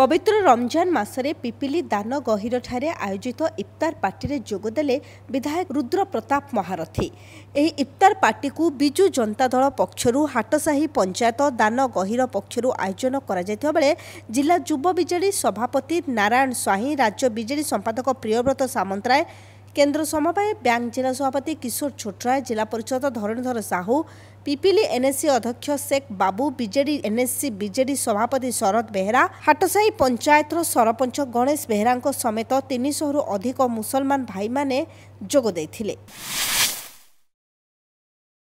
পবিত্র রমজান মাসে পিপিলি দান গহিরঠার আয়োজিত ইফতার পার্টিরে যোগদেলে বিধায়ক রুদ্র প্রতাপ মহারথী এই ইফতার পার্টিকু বিজু জনতা দল পক্ষ হাটসাহি পঞ্চায়েত দান গহির পক্ষ আয়োজন করা যাইবে জেলা যুব বিজেডি সভাপতি নারায়ণ স্বাইঁ রাজ্য বিজেডি সম্পাদক প্রিয়ব্রত সামন্তরায় কেন্দ্র সমবায় ব্যাংক জেলা সভাপতি কিশোর ছোট্রায় জেলা পরিষদ ধরণীধর সাহু পিপিলি এনএসসি অধ্যক্ষ শেখ বাবু বিজেডি এনএসসি বিজেডি সভাপতি শরদ বেহরা হাটসাই পঞ্চায়েতর সরপঞ্চ গণেশ বেহরা সমেত তিনিশহরু অধিক মুসলমান ভাই যোগ ଦେଇଥିଲେ